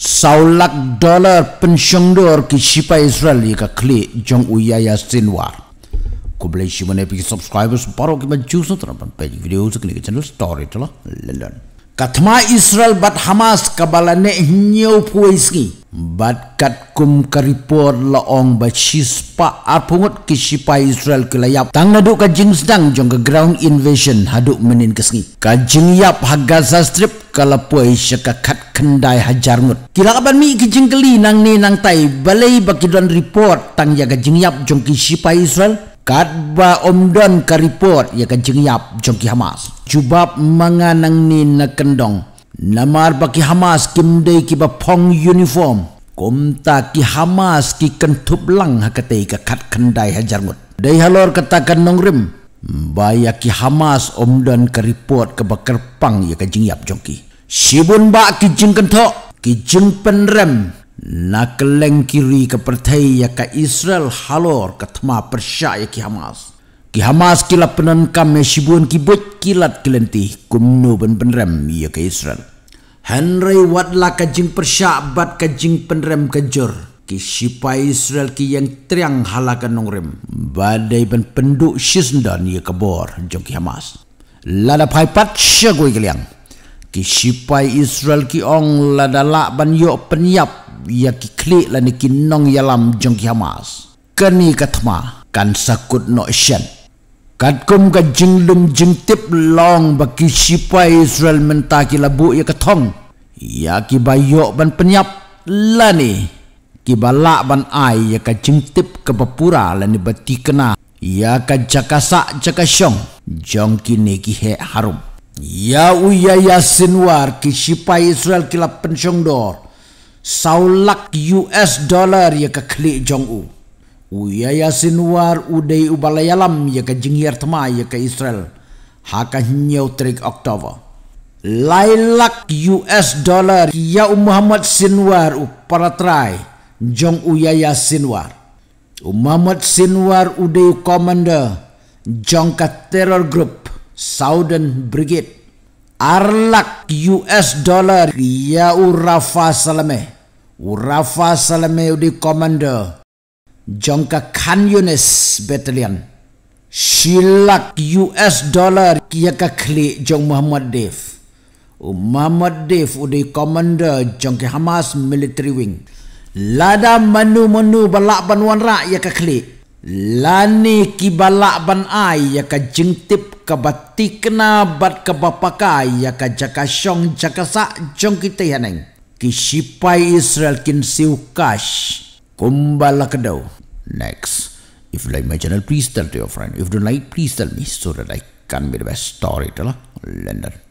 sau lak dollar pensiong dor ki sipa israel ka kli jong uya ya sinwa ku bleshi mone subscribers paro ki ma ju so tra pan pe video ki channel story to la lelan Katma Israel bat Hamas kabalane hinyau puwaisi. Bat kat kum karipor laong bat shispa arpungut kishipa Israel kelayap. Tang naduk kajing sedang jong ke ground invasion haduk menin kesengi. Kajing yap haga kala puai syaka kat kendai hajar ngut. kira kapan mi kajing keli nang ni nang tai balai bakiduan report tang ya jing yap jong kishipa Israel ba omdon ka report ya kan cengiap jongki Hamas. Jubab manganang ni kendong. Namar baki Hamas kimdei kiba pong uniform. Kumta ki Hamas ki kentup lang hakatei ka kat kendai hajar ngut. Dei halor katakan nongrim. Baya ki Hamas omdon ka report ke bakar pang ya kan cengiap jongki. Sibun ba ki jeng kentok. Ki jeng penrem nakeleng kiri ke pertai ya ke Israel halor ke tema persya ya ki Hamas. Ki Hamas kila penankam ya sibun ki buat kilat kelenti kumnu ben penrem ya ke Israel. Henry watla ke jing persya bat ke jing penrem kejur. Ki sipa Israel ki yang triang halakan nongrem. Badai ben penduk shisndan ya ke bor jong ki Hamas. Lada paipat syagui keliang. Ki sipai Israel ki ong ladalak ban yok penyap ia kikli lani kinong yalam jongki Hamas. Kani katma kan sakut no isyan. Katkum ka jinglum jingtip long bagi sipai Israel mentaki labu ia katong. Ia kibayok ban penyap lani. Kibalak ban ai ia ka jingtip ke papura lani beti kena. Ia ka jakasa jakasyong jongki neki he harum. Ya uya yasin war ki sipai Israel kilap pensyong dor saulak US dollar ya ke klik jong u. Uya ya sinuar udai ubalayalam ya ke jengir tema ya ke Israel. Haka hinyau terik Oktober. Lailak US dollar ya umm Muhammad Sinwar u paratrai jong uya ya sinuar. Umm Muhammad sinuar udai u commander jong ke teror group Southern Brigade arlak US dollar ya urafa salame urafa salame di commander jongka kanyunis battalion shilak US dollar ya ka kli jong Muhammad Dev U Muhammad Dev u di commander jongki Hamas military wing lada manu-manu balak banuan rak ya ka Lani kibalak ban ai ya ka jengtip ka batikna bat ka bapaka ya ka jaka syong jaka sa jong kita yaneng. Ki sipai Israel kin siu kash. Kumbala kedau. Next. If you like my channel, please tell to your friend. If you don't like, please tell me so that I can be the best story to Lender.